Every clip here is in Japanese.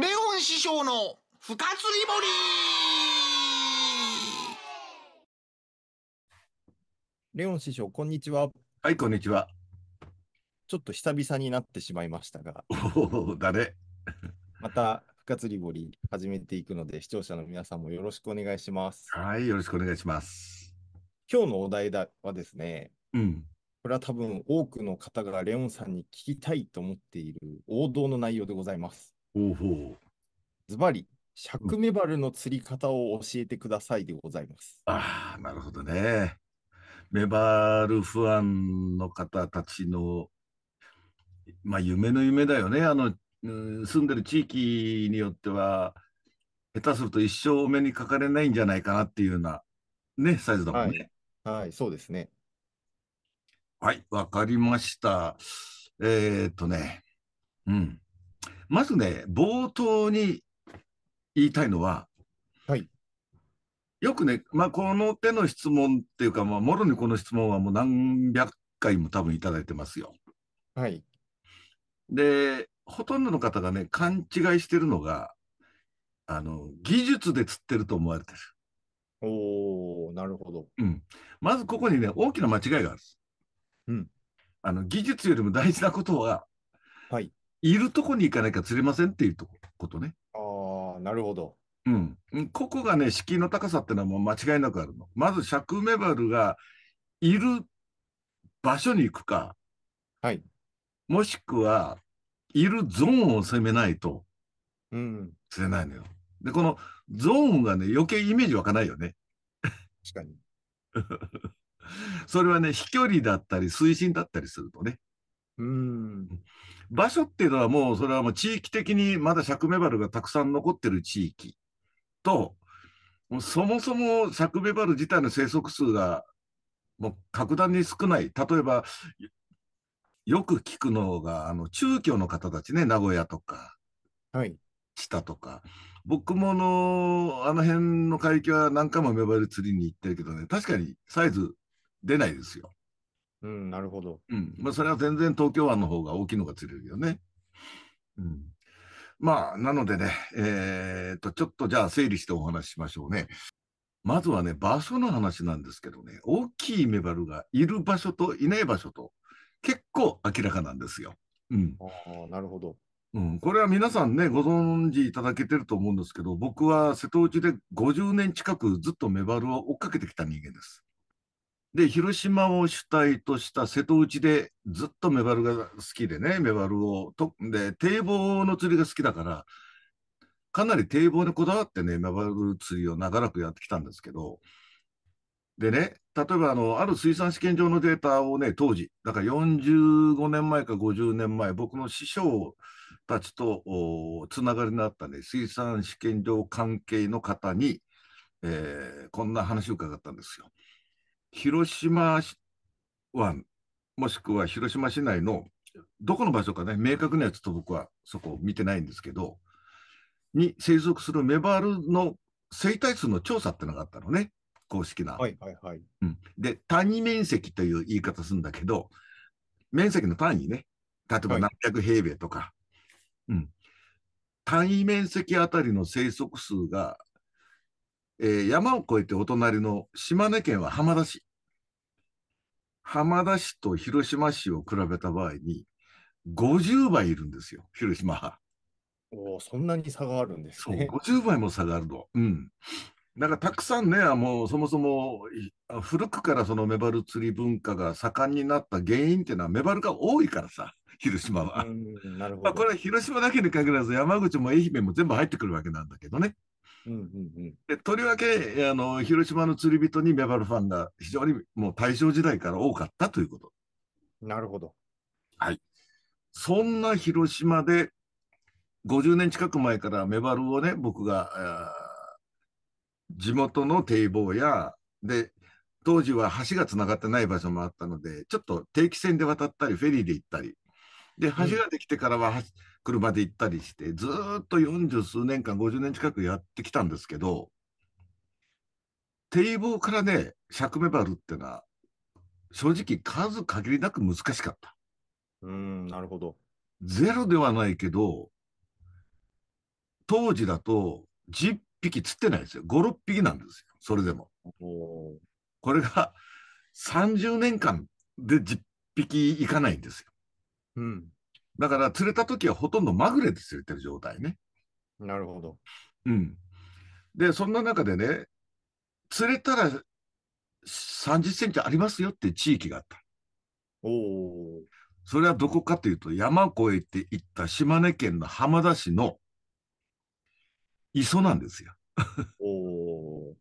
レオン師匠の深釣り堀レオン師匠、こんにちは。はい、こんにちは。ちょっと久々になってしまいましたが、おお、だね。また深釣り堀始めていくので、視聴者の皆さんもよろしくお願いします。はい、よろしくお願いします。今日のお題だはですね、うん。これは多分多くの方がレオンさんに聞きたいと思っている王道の内容でございます。ほうほう。ズバリ、シャクメバルの釣り方を教えてくださいでございます。ああ、なるほどね。メバルフ安ンの方たちの、まあ、夢の夢だよね。あの、うん、住んでる地域によっては、下手すると一生お目にかかれないんじゃないかなっていうような、ね、サイズだもんね。はい、はい、そうですね。はい、わかりました。えー、っとね、うん。まずね、冒頭に言いたいのは、はい、よくね、まあ、この手の質問っていうか、まあ、もろにこの質問はもう何百回も多分いただいてますよ。はい。で、ほとんどの方がね、勘違いしてるのが、あの、技術で釣ってると思われてる。おー、なるほど。うん。まずここにね、大きな間違いがある。うん。あの、技術よりも大事なことは、はい。いるとこに行かなきゃ釣れませんっていうことね。ああ、なるほど。うん。ここがね、敷居の高さってのはもう間違いなくあるの。まず、クメバルがいる場所に行くか、はい。もしくは、いるゾーンを攻めないと、うん。釣れないのよ。で、このゾーンがね、余計イメージ湧かないよね。確かに。それはね、飛距離だったり、水深だったりするとね。うん場所っていうのはもうそれはもう地域的にまだ釈明丸がたくさん残ってる地域とそもそもメバル自体の生息数がもう格段に少ない例えばよく聞くのがあの中京の方たちね名古屋とか、はい、とか僕ものあの辺の海域は何回もメバル釣りに行ってるけどね確かにサイズ出ないですよ。うん、なるほど。うん。まあ、それは全然東京湾の方が大きいのが釣れるよね。うん。まあ、なのでね、えー、と、ちょっとじゃあ整理してお話ししましょうね。まずはね、場所の話なんですけどね、大きいメバルがいる場所といない場所と、結構明らかなんですよ。うん。ああ、なるほど。うん、これは皆さんね、ご存知いただけてると思うんですけど、僕は瀬戸内で50年近くずっとメバルを追っかけてきた人間です。で広島を主体とした瀬戸内でずっとメバルが好きでねメバルをとで堤防の釣りが好きだからかなり堤防にこだわってねメバル釣りを長らくやってきたんですけどでね例えばあのある水産試験場のデータをね当時だから45年前か50年前僕の師匠たちとつながりのあったね水産試験場関係の方に、えー、こんな話を伺ったんですよ。広島湾、もしくは広島市内のどこの場所かね、明確なやつと僕はそこを見てないんですけど、に生息するメバルの生態数の調査ってのがあったのね、公式な。はいはいはい。うん、で、単位面積という言い方するんだけど、面積の単位ね、例えば何百平米とか、はい、うん、単位面積あたりの生息数がえー、山を越えてお隣の島根県は浜田市。浜田市と広島市を比べた場合に、50倍いるんですよ、広島は。おそんなに差があるんですね。そう、50倍も差があると。うん。だからたくさんね、もうそもそも古くからそのメバル釣り文化が盛んになった原因っていうのはメバルが多いからさ、広島は。なるほど。まあ、これは広島だけに限らず山口も愛媛も全部入ってくるわけなんだけどね。うんうんでとりわけあの広島の釣り人にメバルファンが非常にもう大正時代から多かったということ。なるほど。はい。そんな広島で50年近く前からメバルをね、僕が、地元の堤防や、で、当時は橋が繋がってない場所もあったので、ちょっと定期船で渡ったり、フェリーで行ったり。で、橋ができてからは、車で行ったりして、ずっと四十数年間、50年近くやってきたんですけど、堤防からね、尺目張るってのは、正直数限りなく難しかった。うん、なるほど。ゼロではないけど、当時だと10匹釣ってないですよ。5、6匹なんですよ。それでも。これが30年間で10匹いかないんですよ。うん。だから釣れた時はほとんどまぐれで釣れてる状態ね。なるほど。うん。で、そんな中でね、釣れたら30センチありますよっていう地域があった。おお。それはどこかというと、山越えて行った島根県の浜田市の磯なんですよ。お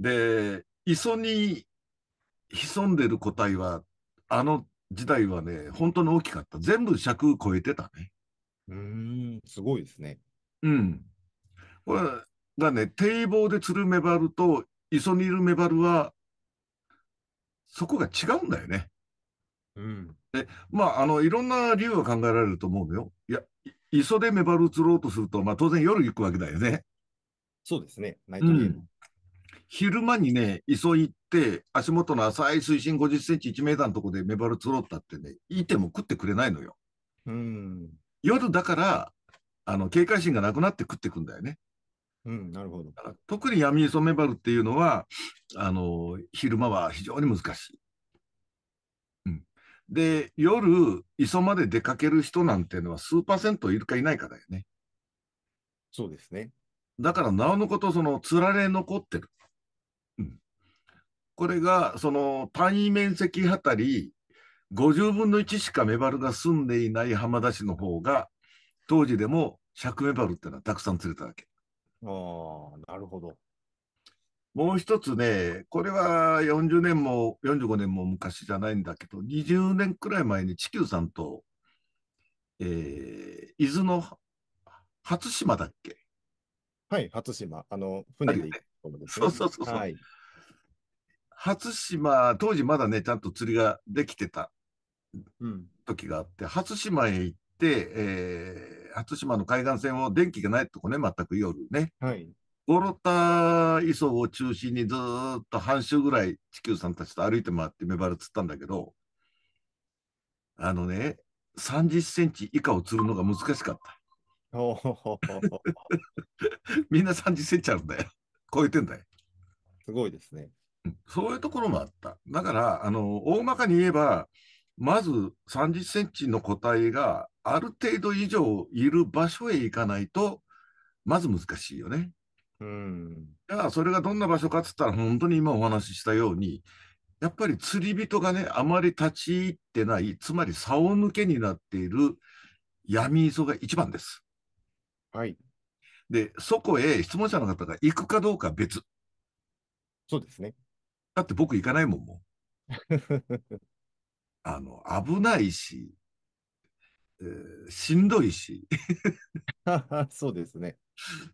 で、磯に潜んでる個体は、あの時代はね、本当に大きかった。全部尺超えてたね。うん、すごいですね。うん。これがね、堤防で釣るメバルと磯にいるメバルは、そこが違うんだよね。うん。で、まあ、あの、いろんな理由が考えられると思うのよ。いや、磯でメバル釣ろうとすると、まあ、当然夜行くわけだよね。そうですね、ナイトゲーム。うん、昼間にね、磯行っ、足元の浅い水深50センチ、1メーターのところでメバル釣ろったってね、いても食ってくれないのよ。うん。夜だから、あの、警戒心がなくなって食ってくんだよね。うん、なるほど。特に闇磯メバルっていうのは、あの、昼間は非常に難しい。うん。で、夜、磯まで出かける人なんていうのは数パーセントいるかいないかだよね。そうですね。だから、なおのこと、その、つられ残ってる。これがその単位面積あたり50分の1しかメバルが住んでいない浜田市の方が当時でもシャクメバルってのはたくさん釣れたわけ。ああなるほど。もう一つね、これは40年も45年も昔じゃないんだけど、20年くらい前に地球さんと、えー、伊豆の初島だっけはい、初島、あの船で行くところです、ね、そうそうそうそう、はい、初島、当時まだね、ちゃんと釣りができてた時があって、初島へ行って、えー、初島の海岸線を電気がないとこね、全く夜ね。はい。ゴロタ磯を中心にずっと半周ぐらい地球さんたちと歩いて回ってメバル釣ったんだけど、あのね、30センチ以下を釣るのが難しかった。みんな30センチあるんだよ。超えてんだよ。すごいですね。そういうところもあった。だから、あの、大まかに言えば、まず30センチの個体がある程度以上いる場所へ行かないと、まず難しいよね。うん。じゃあ、それがどんな場所かっつったら、本当に今お話ししたように、やっぱり釣り人がね、あまり立ち入ってない、つまり竿抜けになっている闇磯が一番です。はい。で、そこへ質問者の方が行くかどうか別。そうですね。だって僕行かないもんもう。あの、危ないし、えー、しんどいし。そうですね。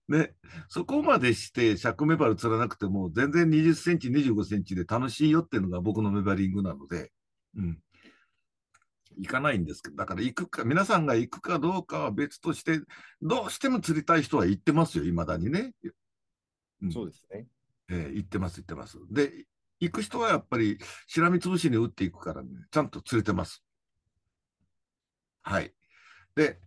ね、そこまでして尺メバル釣らなくても、全然20センチ、25センチで楽しいよっていうのが僕のメバリングなので、うん。行かないんですけど、だから行くか、皆さんが行くかどうかは別として、どうしても釣りたい人は行ってますよ、いまだにね。うん、そうですね。えー、行ってます、行ってます。で、行く人はやっぱりしらみつぶしに打っていくからね、ちゃんと釣れてます。はい。で、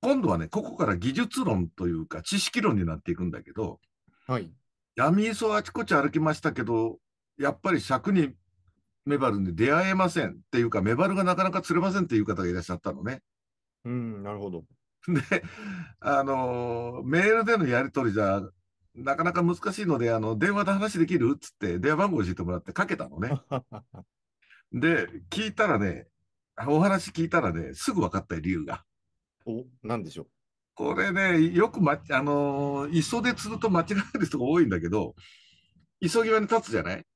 今度はね、ここから技術論というか知識論になっていくんだけど、はい。闇磯あちこち歩きましたけど、やっぱり尺にメバルに出会えませんっていうか、メバルがなかなか釣れませんっていう方がいらっしゃったのね。うん、なるほど。で、あのー、メールでのやり取りじゃなかなか難しいので、あの、電話で話できるっつって、電話番号教えてもらってかけたのね。で、聞いたらね、お話聞いたらね、すぐ分かった理由が。お、なんでしょう。これね、よくま、あのー、磯で釣ると間違える人が多いんだけど、磯際に立つじゃない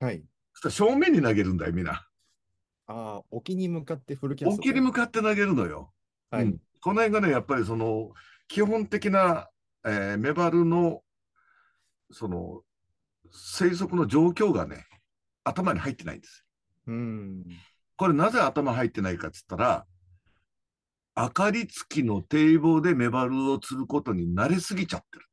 はい。そしたら正面に投げるんだよ、みんな。ああ、沖に向かってフルキャス沖に向かって投げるのよ。はい、うん。この辺がね、やっぱりその、基本的な、えー、メバルのその生息の状況がね頭に入ってないんですうんこれなぜ頭入ってないかっつったら明かり付きの堤防でメバルを釣ることに慣れすぎちゃってる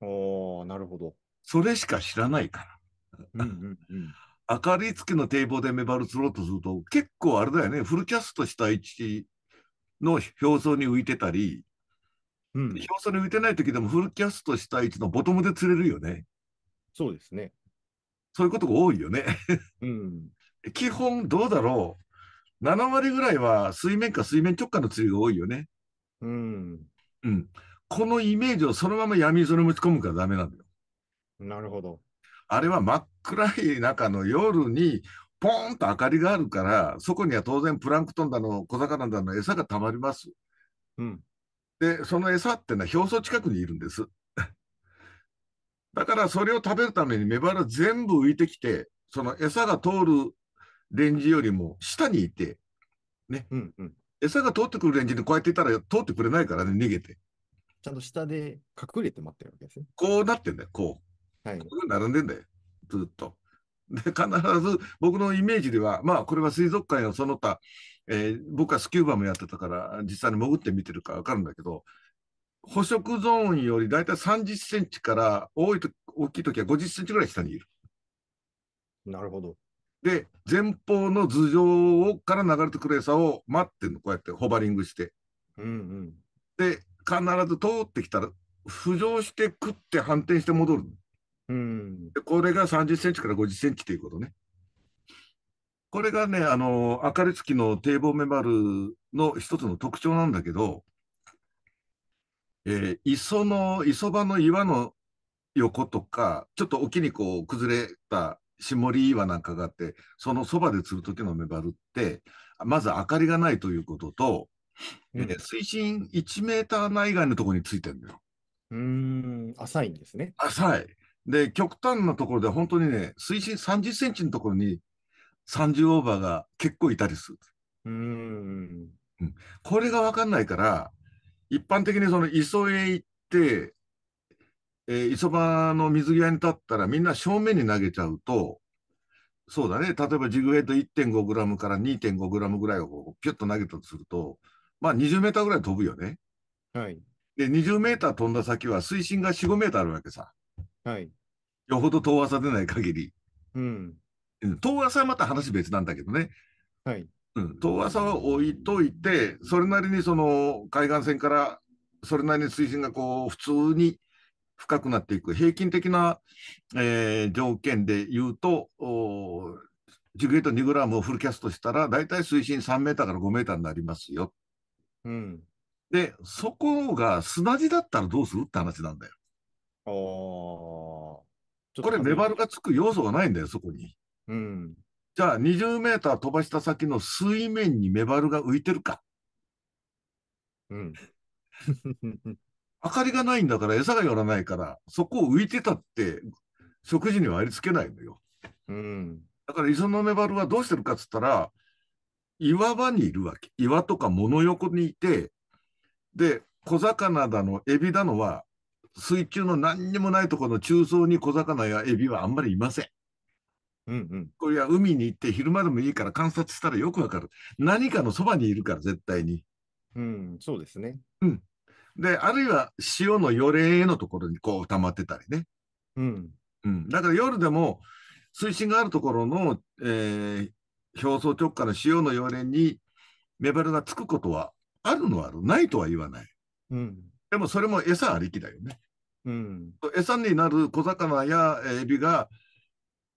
おなるほどそれしか知らないから、うんうんうん、明かり付きの堤防でメバル釣ろうとすると結構あれだよねフルキャストした位置の表層に浮いてたりうん、表層に打てない時でもフルキャストした位置のボトムで釣れるよね。そうですね。そういうことが多いよね。うん、基本どうだろう。7割ぐらいは水面か水面直下の釣りが多いよね。うん。うん。このイメージをそのまま闇溝に持ち込むからダメなんだよ。なるほど。あれは真っ暗い中の夜にポーンと明かりがあるから、そこには当然プランクトンだの、小魚だの餌がたまります。うん。で、その餌っていうのは表層近くにいるんです。だからそれを食べるためにメバル全部浮いてきて、その餌が通るレンジよりも下にいて、ね。うんうん、餌が通ってくるレンジにこうやっていたら通ってくれないからね、逃げて。ちゃんと下で隠れて待ってるわけですね。こうなってんだよ、こう。はい、こう並んでんだよ、ずっと。で必ず僕のイメージでは、まあ、これは水族館やその他、えー、僕はスキューバもやってたから、実際に潜って見てるから分かるんだけど、捕食ゾーンより大体30センチから多いと大きい時は50センチぐらい下にいる。なるほど。で、前方の頭上から流れてくる餌を待ってるの、こうやってホバリングして。うんうん、で、必ず通ってきたら、浮上して食って反転して戻る。うん、これが30センチから50センチということね。これがね、あの、明つきの堤防メバルの一つの特徴なんだけど、えー、磯の、磯場の岩の横とか、ちょっと沖にこう崩れた下り岩なんかがあって、そのそばで釣る時のメバルって、まず明かりがないということと、うん、えー、水深1メーター内外のところについてるんだよ。うん、浅いんですね。浅い。で、極端なところで本当にね、水深30センチのところに30オーバーが結構いたりする。うんこれが分かんないから、一般的にその磯へ行って、えー、磯場の水際に立ったらみんな正面に投げちゃうと、そうだね、例えばジグヘッド1.5グラムから2.5グラムぐらいをピュッと投げたとすると、まあ20メーターぐらい飛ぶよね。はい。で、20メーター飛んだ先は水深が4、5メーターあるわけさ。はい。よほど遠浅でない限り。うん。遠浅はまた話別なんだけどね。はい。うん、遠浅は置いといて、それなりにその海岸線からそれなりに水深がこう普通に深くなっていく平均的な、えー、条件で言うと、ジグゲート2グラムをフルキャストしたら、大体水深3メーターから5メーターになりますよ。うん。で、そこが砂地だったらどうするって話なんだよ。ああ。これ、メバルがつく要素がないんだよ、そこに。うん。じゃあ、20メーター飛ばした先の水面にメバルが浮いてるか。うん。明かりがないんだから、餌が寄らないから、そこを浮いてたって、食事にはありつけないのよ。うん。だから、磯のメバルはどうしてるかっつったら、岩場にいるわけ。岩とか物横にいて、で、小魚だの、エビだのは、水中の何にもないところの中層に小魚やエビはあんまりいません。うんうん、これは海に行って昼間でもいいから観察したらよくわかる。何かのそばにいるから絶対に。うん、そうですね。うん。で、あるいは潮のよれのところにこう溜まってたりね。うん。うん、だから夜でも水深があるところの、えー、表層直下の潮のよれにメバルがつくことはあるのはある。ないとは言わない。うん。でもそれも餌ありきだよね。うん、餌になる小魚やエビが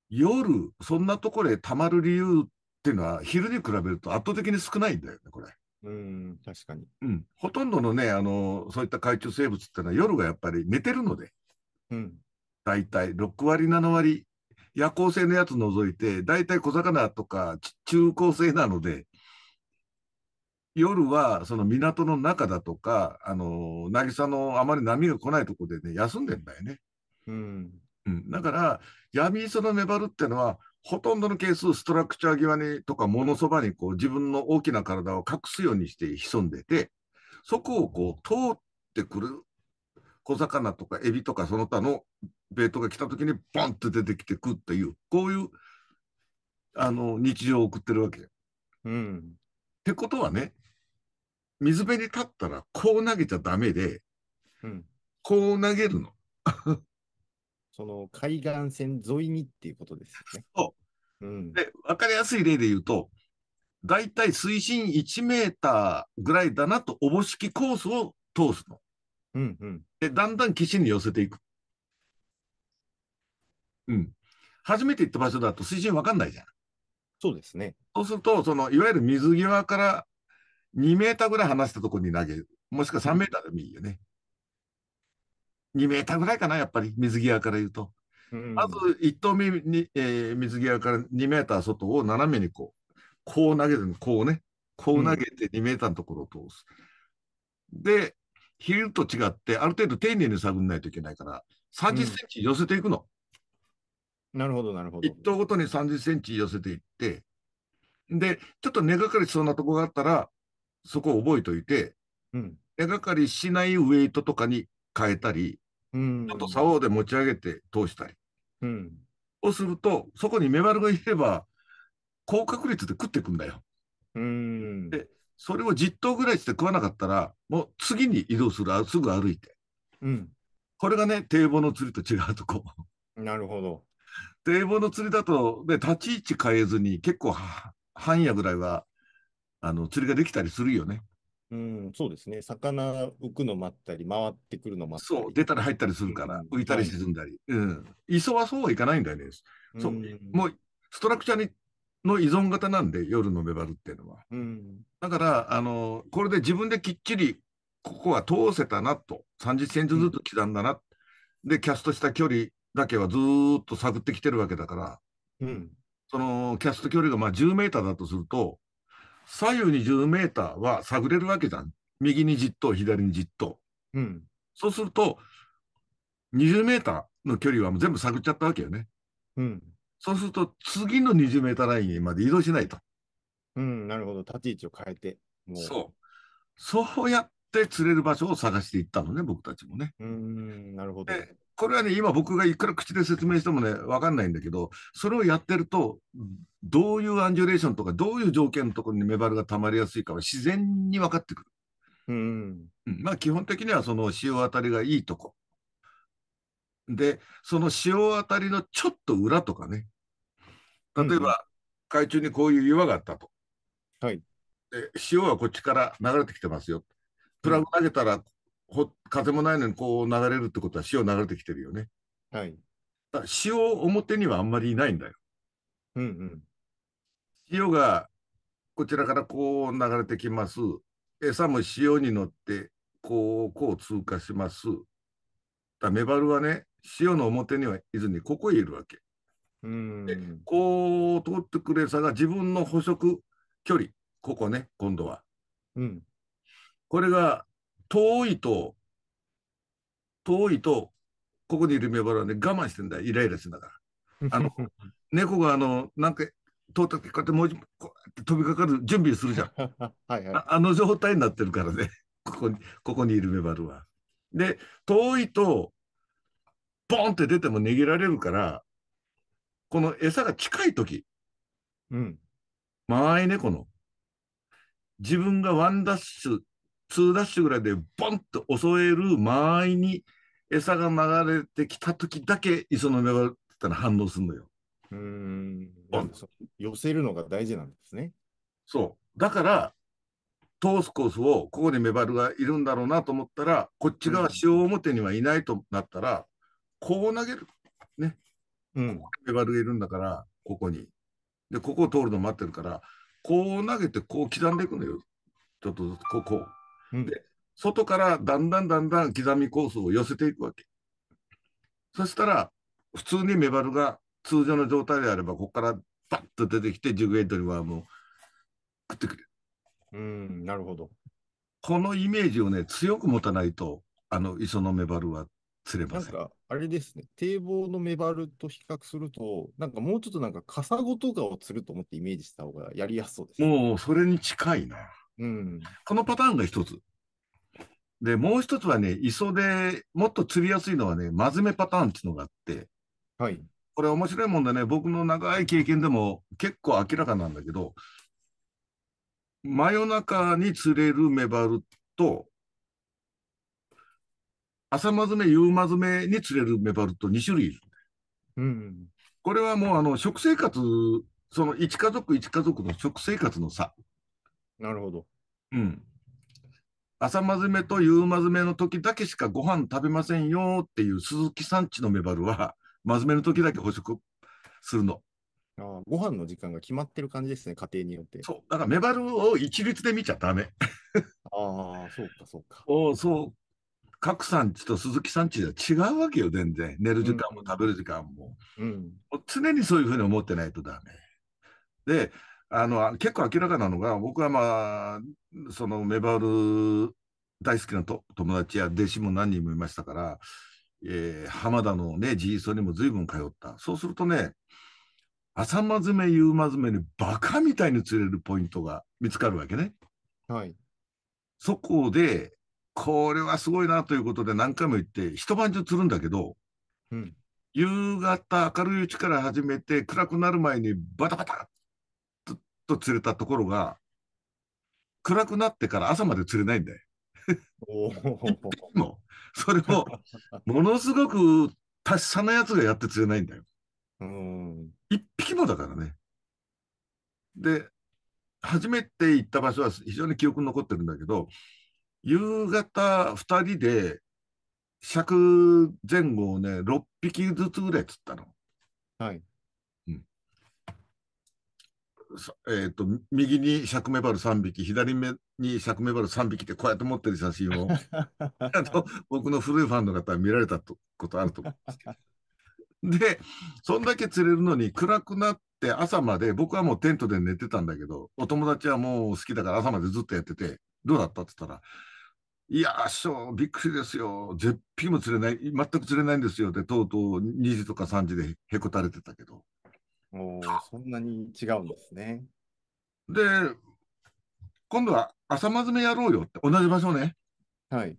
夜そんなところへたまる理由っていうのは昼に比べると圧倒的に少ないんだよねこれ。うん確かに、うん、ほとんどのねあのそういった海中生物っていうのは夜がやっぱり寝てるので、うん、大体6割7割夜行性のやつ除いて大体小魚とか中高生なので夜はその港の中だとか、あの渚のあまり波が来ないところでね、休んでんだよね。うん、うん、だから、闇磯のメバルってのは、ほとんどのケース、ストラクチャー際にとか、物そばにこう自分の大きな体を隠すようにして潜んでて、そこをこう通ってくる小魚とかエビとかその他のベートが来た時にボンって出てきてくっていうこういうあの日常を送ってるわけ。うん、ってことはね水辺に立ったらこう投げちゃダメで、うん、こう投げるの。その海岸線沿いにっていうことですね。そう。うん、で、わかりやすい例で言うと、だいたい水深1メーターぐらいだなとおぼしきコースを通すの。うんうん。で、だんだん岸に寄せていく。うん。初めて行った場所だと水深わかんないじゃん。そうですね。そうすると、その、いわゆる水際から2メーターぐらい離したところに投げる。もしくは3メーターでもいいよね。2メーターぐらいかな、やっぱり、水際から言うと。うん、まず1投目に、えー、水際から2メーター外を斜めにこう、こう投げるこうね、こう投げて2メーターのところを通す。うん、で、昼と違って、ある程度丁寧に探らないといけないから、30センチ寄せていくの。うん、なるほど、なるほど。1頭ごとに30センチ寄せていって、で、ちょっと根がかりそうなとこがあったら、そこを覚えといて、うん、手がかりしないウエイトとかに変えたり、うん、ちょっと竿で持ち上げて通したり。うん、そうすると、そこにメバルがいれば、高確率で食っていくんだよ。うん、で、それを10頭ぐらいして食わなかったら、もう次に移動する、すぐ歩いて。うん、これがね、堤防の釣りと違うとこ。なるほど。堤防の釣りだと、ね、立ち位置変えずに、結構半夜ぐらいはあの釣りができたりするよね。うん、そうですね。魚浮くの待ったり、回ってくるの待ったり。そう、出たり入ったりするから、浮いたり沈んだり。はい、うん。磯はそうはいかないんだよね。うん、そう。もう、ストラクチャーにの依存型なんで、夜のメバルっていうのは。うん、だから、あの、これで自分できっちり、ここは通せたなと、30センチずつ刻んだな、うん、で、キャストした距離だけはずっと探ってきてるわけだから、うん、その、キャスト距離がまあ10メーターだとすると、左右に10メーターは探れるわけじゃん。右に10頭、左に10頭。うん。そうすると、20メーターの距離はもう全部探っちゃったわけよね。うん。そうすると、次の20メーターラインまで移動しないと。うん、なるほど。立ち位置を変えて。そう。そうやって釣れる場所を探していったのね、僕たちもね。うん、なるほど。これはね、今僕がいくら口で説明してもね、わかんないんだけど、それをやってると、どういうアンジュレーションとか、どういう条件のところにメバルが溜まりやすいかは自然に分かってくる。うん。まあ基本的にはその潮当たりがいいとこ。で、その潮当たりのちょっと裏とかね。例えば、うん、海中にこういう岩があったと。はい。で、潮はこっちから流れてきてますよ。プラグ投げたら、ほ風もないのにこう流れるってことは潮流れてきてるよね。はい。だ潮表にはあんまりいないんだよ。うんうん。潮がこちらからこう流れてきます。餌も潮に乗ってこう、こう通過します。だメバルはね、潮の表にはいずにここへいるわけ。うんでこう通ってくる餌が自分の捕食距離、ここね、今度は。うん、これが遠いと、遠いと、ここにいるメバルはね、我慢してんだよ、イライラしながら。あの、猫があの、なんか、通った時、こうやってもう、こうやって飛びかかる準備するじゃん。はいはい、あの状態になってるからね、ここに、ここにいるメバルは。で、遠いと、ポンって出ても逃げられるから、この餌が近い時、うん。間合い猫の、自分がワンダッシュ2ダッシュぐらいでボンと襲える間合いに餌が流れてきた時だけ磯の目がったら反応するのよ。うん寄せるのが大事なんですね。そうだから通すコースをここにメバルがいるんだろうなと思ったらこっち側塩表にはいないとなったら、こう投げるね、うん、ここメバルがいるんだからここにでここを通るの待ってるからこう投げてこう刻んでいくのよちょっとずつここで、外からだんだんだんだん刻み酵素を寄せていくわけ。そしたら、普通にメバルが通常の状態であれば、ここからバッと出てきて、ジグエイトにはもう食ってくれる。うん、なるほど。このイメージをね、強く持たないと、あの、磯のメバルは釣れません。なんか、あれですね、堤防のメバルと比較すると、なんかもうちょっとなんか、カサゴとかを釣ると思ってイメージした方がやりやすそうです、ね。もう、それに近いな。うん、このパターンが一つ。で、もう一つはね、磯でもっと釣りやすいのはね、真面目パターンっていうのがあって、はい、これ面白いもんでね、僕の長い経験でも結構明らかなんだけど、真夜中に釣れるメバルと、朝まずめ、夕まずめに釣れるメバルと2種類いる。うん、これはもうあの食生活、その1家族1家族の食生活の差。なるほど。うん。朝まずめと夕まずめの時だけしかご飯食べませんよっていう鈴木さんちのメバルは、まずめの時だけ捕食するの。ああ、ご飯の時間が決まってる感じですね、家庭によって。そう、だからメバルを一律で見ちゃダメ。ああ、そうか、そうか。おそう。角さんちと鈴木さんちで違うわけよ、全然。寝る時間も食べる時間も。うん。うん、常にそういうふうに思ってないとダメ。で、あの、結構明らかなのが、僕はまあ、そのメバル大好きなと友達や弟子も何人もいましたから、えー、浜田のね、ジーにも随分通った。そうするとね、朝まずめ、夕まずめにバカみたいに釣れるポイントが見つかるわけね。はい。そこで、これはすごいなということで何回も言って、一晩中釣るんだけど、うん、夕方明るいうちから始めて暗くなる前にバタバタと釣れたところが、暗くなってから朝まで釣れないんだよ。もそれをものすごく達者なやつがやって釣れないんだよ。一匹もだからね。で、初めて行った場所は非常に記憶に残ってるんだけど、夕方2人で尺前後をね、6匹ずつぐらい釣ったの。はい。えーと、右に尺メバル3匹左目に尺メバル3匹ってこうやって持ってる写真を あ僕の古いファンの方は見られたことあると思うんですけど。で、そんだけ釣れるのに暗くなって朝まで僕はもうテントで寝てたんだけどお友達はもう好きだから朝までずっとやっててどうだったって言ったらいやー、師匠、びっくりですよ。絶品も釣れない、全く釣れないんですよって、とうとう2時とか3時でへこたれてたけど。おそんなに違うんですね。で、今度は朝まずめやろうよって、同じ場所ね。はい。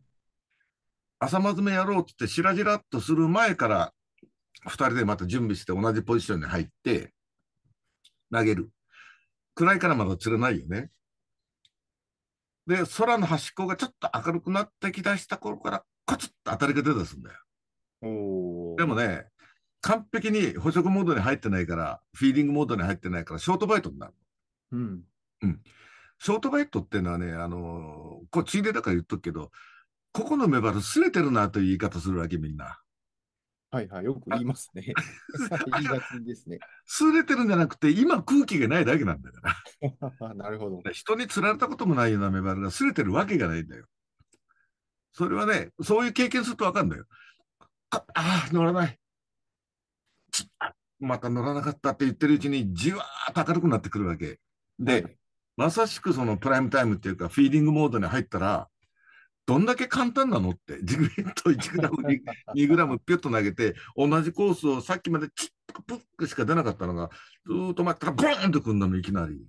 朝まずめやろうってしらじらっとする前から、2人でまた準備して同じポジションに入って、投げる。暗いからまだ釣れないよね。で、空の端っこがちょっと明るくなってきだした頃から、コツッと当たりが出たすんだよ。でもね、完璧に捕食モードに入ってないから、フィーリングモードに入ってないから、ショートバイトになる。うん。うん。ショートバイトっていうのはね、あのー、こう、ついでだから言っとくけど、ここのメバルすれてるなという言い方するわけ、みんな。はいはい、よく言いますね。言いがちですね。すれてるんじゃなくて、今空気がないだけなんだから。なるほど。人に釣られたこともないようなメバルがすれてるわけがないんだよ。それはね、そういう経験するとわかるんだよ。ああ、乗らない。また乗らなかったって言ってるうちに、じわーっと明るくなってくるわけ。で、まさしくそのプライムタイムっていうか、フィーリングモードに入ったら、どんだけ簡単なのって、ジグリッド1グラム、2 グラムピュッと投げて、同じコースをさっきまでチッとプックしか出なかったのが、ずっと待ったら、ーンとくんだの、いきなり。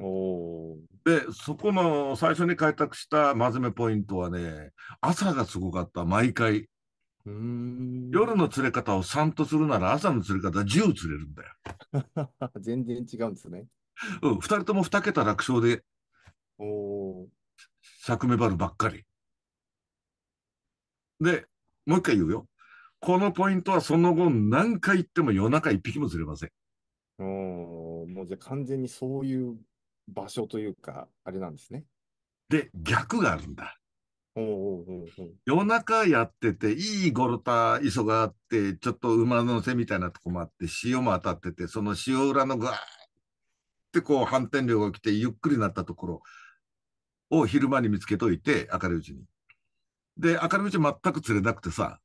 おで、そこの最初に開拓した真面目ポイントはね、朝がすごかった、毎回。夜の釣れ方を3とするなら朝の釣れ方は10釣れるんだよ。全然違うんですね。うん、2人とも2桁楽勝で、お作目バルばっかり。で、もう一回言うよ。このポイントはその後何回行っても夜中1匹も釣れません。おもうじゃあ完全にそういう場所というか、あれなんですね。で、逆があるんだ。夜中やってて、いいゴルタ磯があって、ちょっと馬の背みたいなとこもあって、潮も当たってて、その潮裏のぐわーってこう反転量が来て、ゆっくりなったところを昼間に見つけといて、明るいうちに。で、明るいうち全く釣れなくてさ、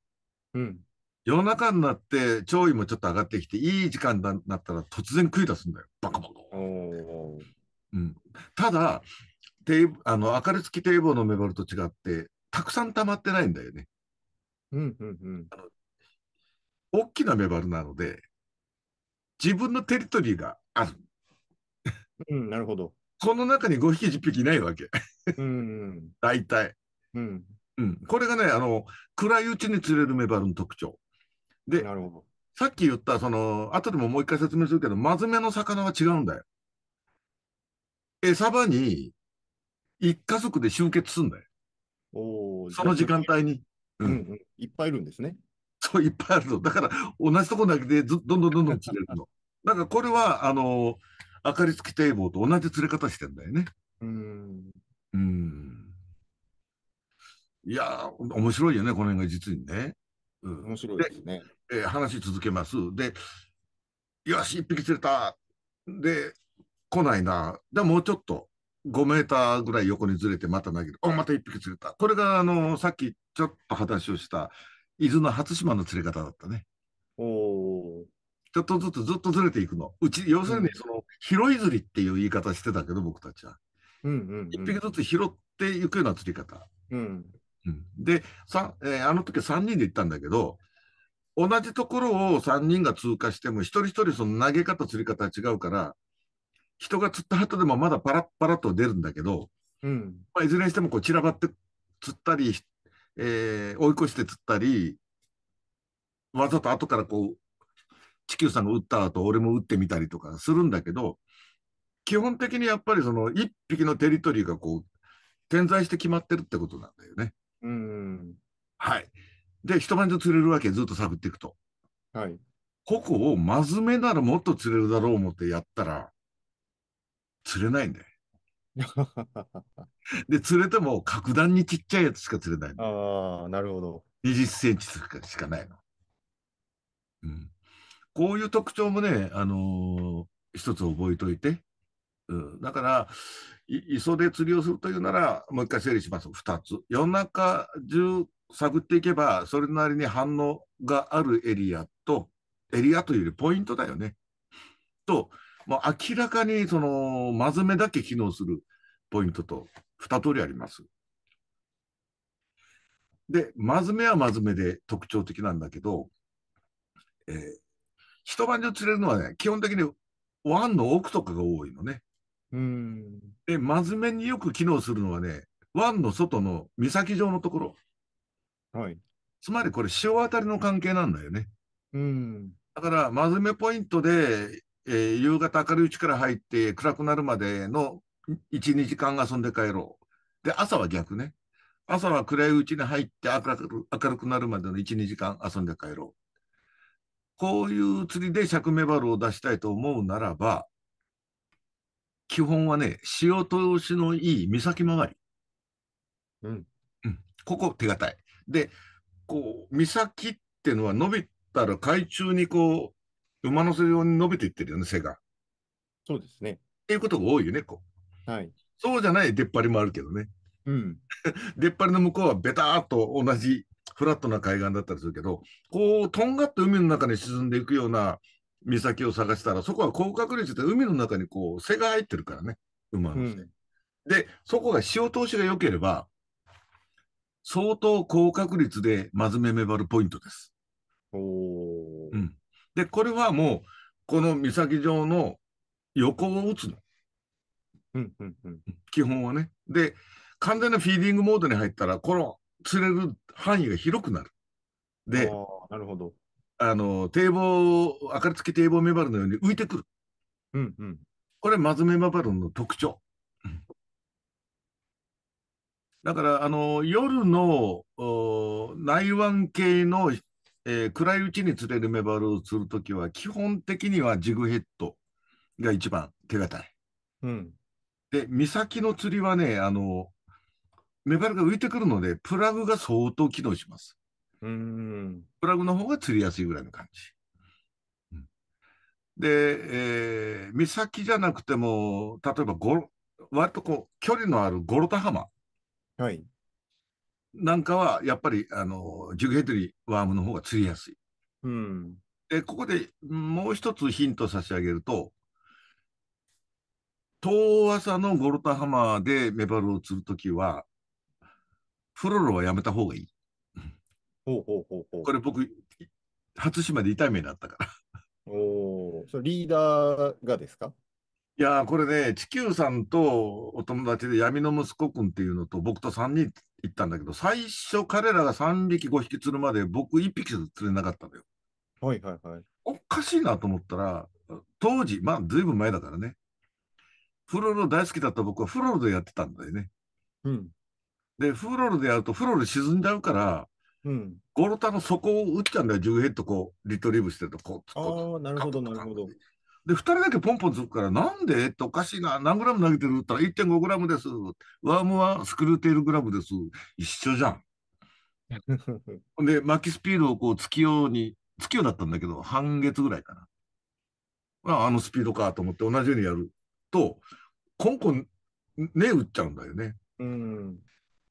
うん、夜中になって、潮位もちょっと上がってきて、いい時間になったら突然食い出すんだよ。バカバカ。うん、ただ、あの明るつき堤防のメバルと違って、たくさん溜まってないんだよね。うんうんうん、大きなメバルなので、自分のテリトリーがある。うん、なるほど。この中に5匹、10匹いないわけ。うんうん、大体、うん。うん。これがね、あの、暗いうちに釣れるメバルの特徴。で、なるほどさっき言った、その、後でももう一回説明するけど、まずめの魚は違うんだよ。餌場に一家族で集結すんだよ。おその時間帯に。うん、うんうんいっぱいいるんですね。そう、いっぱいあるの。だから、同じとこだけでず、どんどんどんどん連れるの。だ から、これは、あの、明かりつき堤防と同じ釣れ方してんだよね。うん。うん。いや面白いよね、この辺が実にね。うん、面白いですね。えー、話続けます。で、よし、一匹釣れた。で、来ないな。でも、もうちょっと。5メーターぐらい横にずれてまた投げる。お、また1匹釣れた。これが、あの、さっきちょっと話をした、伊豆の初島の釣り方だったね。おお。ちょっとずつずっとずれていくの。うち、要するに、その、拾い釣りっていう言い方してたけど、僕たちは。うんうん、うん、1匹ずつ拾っていくような釣り方。うん。うん、で、さ、えー、あの時3人で行ったんだけど、同じところを3人が通過しても、一人一人その投げ方、釣り方違うから、人が釣った後でもまだパラッパラッと出るんだけど、うんまあ、いずれにしてもこう散らばって釣ったり、えー、追い越して釣ったり、わざと後からこう、地球さんが打った後、俺も打ってみたりとかするんだけど、基本的にやっぱりその一匹のテリトリーがこう、点在して決まってるってことなんだよね。うん。はい。で、一晩中釣れるわけ、ずっと探っていくと。はい。ここをまずめならもっと釣れるだろう思ってやったら、釣れないんだよ。で、釣れても格段にちっちゃいやつしか釣れないああ、なるほど。20センチしかしかないの。うん。こういう特徴もね、あのー、一つ覚えといて。うん、だから、磯で釣りをするというなら、もう一回整理します。二つ。夜中中探っていけば、それなりに反応があるエリアと、エリアというよりポイントだよね。と、まあ、明らかにその真面目だけ機能するポイントと2通りあります。で、真面目は真面目で特徴的なんだけど、えー、一晩中釣れるのはね、基本的に湾の奥とかが多いのね。うんで、真面目によく機能するのはね、湾の外の岬状のところ。はい。つまりこれ、潮当たりの関係なんだよね。うん。だから、真面目ポイントでえー、夕方明るいうちから入って暗くなるまでの1、2時間遊んで帰ろう。で、朝は逆ね。朝は暗いうちに入って明る明るくなるまでの1、2時間遊んで帰ろう。こういう釣りで釈明バルを出したいと思うならば、基本はね、潮通しのいい岬回り。うん。うん。ここ手堅い。で、こう、岬っていうのは伸びたら海中にこう、馬の背用に伸びていってるよね、背が。そうですね。っていうことが多いよね、こう。はい。そうじゃない出っ張りもあるけどね。うん。出っ張りの向こうはベターっと同じフラットな海岸だったりするけど、こう、とんがって海の中に沈んでいくような岬を探したら、そこは高確率で海の中にこう、背が入ってるからね、馬の背。うん、で、そこが潮通しが良ければ、相当高確率で、まずめめばるポイントです。おうん。で、これはもう、この岬状の横を打つの。うんうんうん、基本はね。で、完全なフィーディングモードに入ったら、この釣れる範囲が広くなる。で、なるほど。あの、堤防、明かりつき堤防メバルのように浮いてくる。うんうん。これ、マズメババルの特徴。だから、あの、夜の内湾系のえー、暗いうちに釣れるメバルを釣るときは、基本的にはジグヘッドが一番手堅い。うん。で、岬の釣りはね、あの、メバルが浮いてくるので、プラグが相当機能します。うん。プラグの方が釣りやすいぐらいの感じ。で、えー、岬じゃなくても、例えば、割とこう、距離のあるゴロタ浜。はい。なんかは、やっぱり、あの、ジュゲードリワームの方が釣りやすい。うん。で、ここでもう一つヒント差し上げると、遠浅のゴルタハマーでメバルを釣るときは、フロロはやめた方がいい。ほうほうほうほう。これ僕、初島で痛い目になったから。おお、そリーダーがですかいやこれね、地球さんとお友達で闇の息子くんっていうのと、僕と3人行ったんだけど、最初彼らが3匹5匹釣るまで僕1匹釣れなかったのよ。はいはいはい。おかしいなと思ったら、当時、まあ随分前だからね、フロル大好きだった僕はフロルでやってたんだよね。うん。で、フロルでやるとフロル沈んじゃうから、うん、ゴロタの底を打っちゃうんだよ、10ヘッドこう、リトリーブしてると、こう、ああ、なるほど、なるほど。で、2人だけポンポンつくから、なんでっておかしいな。何グラム投げてるったら1.5グラムです。ワームはスクルーテールグラムです。一緒じゃん。で、巻きスピードをこう月曜に、月曜だったんだけど、半月ぐらいかな。まあ、あのスピードかと思って同じようにやると、コンコン、ね、打っちゃうんだよね。うん。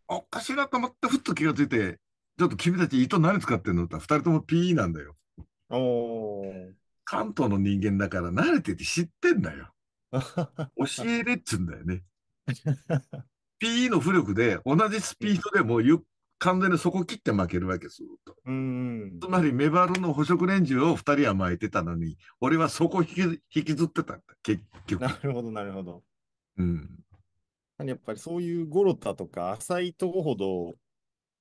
おかしいなと思って、ふっと気がついて、ちょっと君たち糸何使ってんのって二人とも PE なんだよ。おー。関東の人間だから慣れてて知ってんだよ。教えれっつうんだよね。PE の浮力で同じスピードでもゆ完全にそこ切って負けるわけすると。つまりメバルの捕食連中を2人は巻いてたのに、俺はそこ引きずってたんだ、結局。なるほど、なるほど。うん。やっぱりそういうゴロタとか浅いとこほど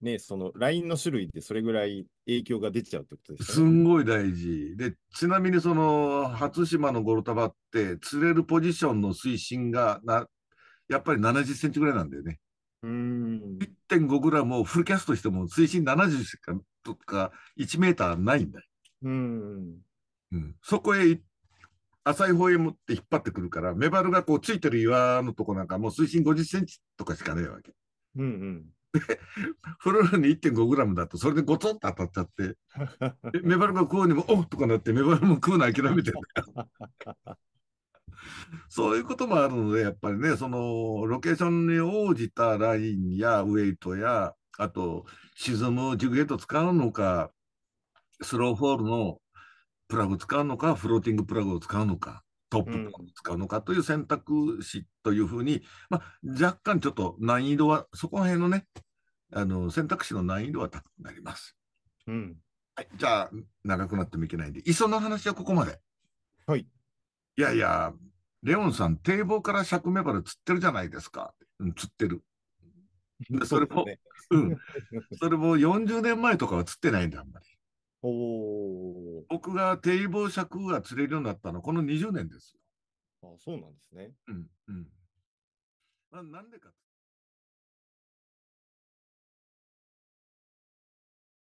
ね、その LINE の種類ってそれぐらい影響が出ちゃうってことですね。すんごい大事。で、ちなみにその、初島のゴロタバって、釣れるポジションの水深がな、やっぱり70センチぐらいなんだよね。うん。1.5グラムをフルキャストしても水深70しかとか1メーターないんだよ。うん、うん、そこへ浅い方へ持って引っ張ってくるから、メバルがこうついてる岩のとこなんかもう水深50センチとかしかないわけ。うんうんフロルに 1.5g だとそれでゴツンと当たっちゃってメバルが食うにも「おっ!」とかなってメバルも食うの諦めてる そういうこともあるのでやっぱりねそのロケーションに応じたラインやウェイトやあと沈むジグヘッド使うのかスローフォールのプラグ使うのかフローティングプラグを使うのか。トップを使うのかという選択肢というふうに、うん、まあ、若干ちょっと難易度は、そこら辺のね、あの選択肢の難易度は高くなります。うん、はい、じゃあ、長くなってもいけないんで、磯の話はここまで。はい。いやいや、レオンさん、堤防からシャクメバル釣ってるじゃないですか。うん、釣ってる。それも、うね、うん。それも40年前とかは釣ってないんだ、あんまり。お僕が堤防クが釣れるようになったのはこの20年ですよ。あそうなんですね。うん、うん。まあ、なんでか